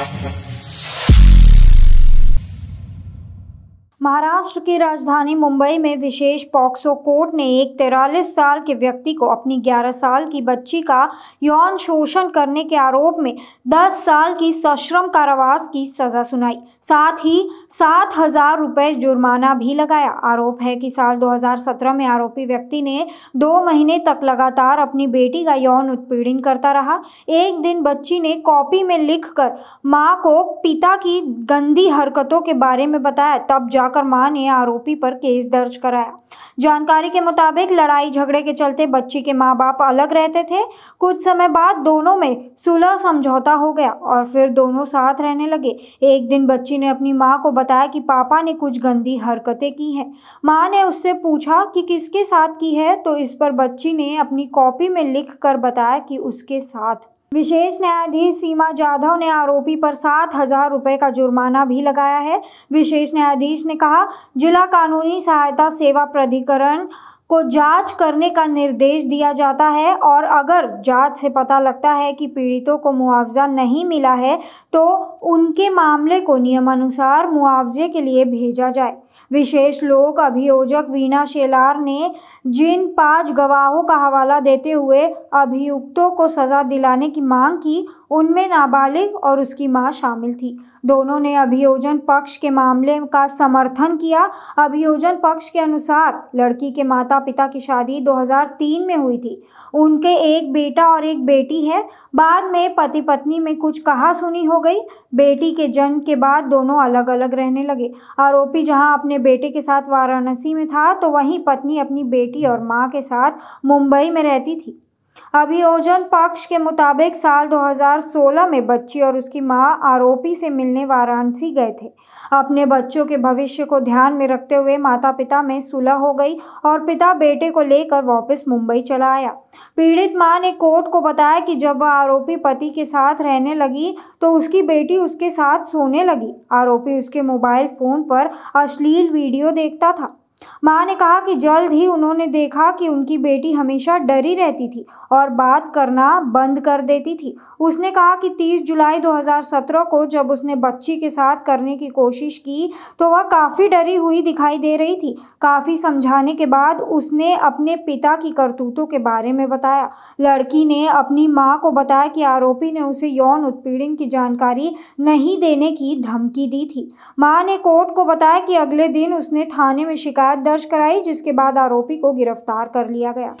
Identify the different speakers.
Speaker 1: Thank you. Maharashtra की राजधानी मुंबई में विशेष पॉक्सो कोर्ट ने एक तिरालीस साल के व्यक्ति को अपनी 11 साल की बच्ची का यौन शोषण करने के आरोप में 10 साल की सश्रम कारावास की सजा सुनाई साथ ही सात हजार रुपये जुर्माना भी लगाया आरोप है कि साल 2017 में आरोपी व्यक्ति ने दो महीने तक लगातार अपनी बेटी का यौन उत्पीड़न करता रहा एक दिन बच्ची ने कॉपी में लिख कर माँ को पिता की गंदी हरकतों के बारे में बताया तब जा बुलाकर मां ने आरोपी पर केस दर्ज कराया जानकारी के मुताबिक लड़ाई झगड़े के चलते बच्ची के माँ बाप अलग रहते थे कुछ समय बाद दोनों में सुलह समझौता हो गया और फिर दोनों साथ रहने लगे एक दिन बच्ची ने अपनी माँ को बताया कि पापा ने कुछ गंदी हरकतें की हैं माँ ने उससे पूछा कि किसके साथ की है तो इस पर बच्ची ने अपनी कॉपी में लिख कर बताया कि उसके साथ विशेष न्यायाधीश सीमा जाधव ने आरोपी पर सात हजार रुपये का जुर्माना भी लगाया है विशेष न्यायाधीश ने कहा जिला कानूनी सहायता सेवा प्राधिकरण को जांच करने का निर्देश दिया जाता है और अगर जांच से पता लगता है कि पीड़ितों को मुआवजा नहीं मिला है तो उनके मामले को नियमानुसार मुआवजे के लिए भेजा जाए विशेष लोक अभियोजक वीणा शेलार ने जिन पांच गवाहों का हवाला देते हुए अभियुक्तों को सजा दिलाने की मांग की उनमें नाबालिग और उसकी मां शामिल थी दोनों ने अभियोजन पक्ष के मामले का समर्थन किया अभियोजन पक्ष के अनुसार लड़की के माता पिता की शादी 2003 में हुई थी उनके एक बेटा और एक बेटी है बाद में पति पत्नी में कुछ कहा सुनी हो गई बेटी के जन्म के बाद दोनों अलग अलग रहने लगे आरोपी जहां अपने बेटे के साथ वाराणसी में था तो वहीं पत्नी अपनी बेटी और मां के साथ मुंबई में रहती थी अभियोजन पक्ष के मुताबिक साल 2016 में बच्ची और उसकी मां आरोपी से मिलने वाराणसी गए थे अपने बच्चों के भविष्य को ध्यान में रखते हुए माता पिता में सुलह हो गई और पिता बेटे को लेकर वापस मुंबई चला आया पीड़ित मां ने कोर्ट को बताया कि जब वह आरोपी पति के साथ रहने लगी तो उसकी बेटी उसके साथ सोने लगी आरोपी उसके मोबाइल फ़ोन पर अश्लील वीडियो देखता था माँ ने कहा कि जल्द ही उन्होंने देखा कि उनकी बेटी हमेशा डरी रहती थी और बात करना बंद कर देती थी उसने कहा कि 30 जुलाई 2017 को जब उसने बच्ची के साथ करने की कोशिश की तो वह काफ़ी डरी हुई दिखाई दे रही थी काफ़ी समझाने के बाद उसने अपने पिता की करतूतों के बारे में बताया लड़की ने अपनी माँ को बताया कि आरोपी ने उसे यौन उत्पीड़न की जानकारी नहीं देने की धमकी दी थी माँ ने कोर्ट को बताया कि अगले दिन उसने थाने में शिकायत दर्ज कराई जिसके बाद आरोपी को गिरफ्तार कर लिया गया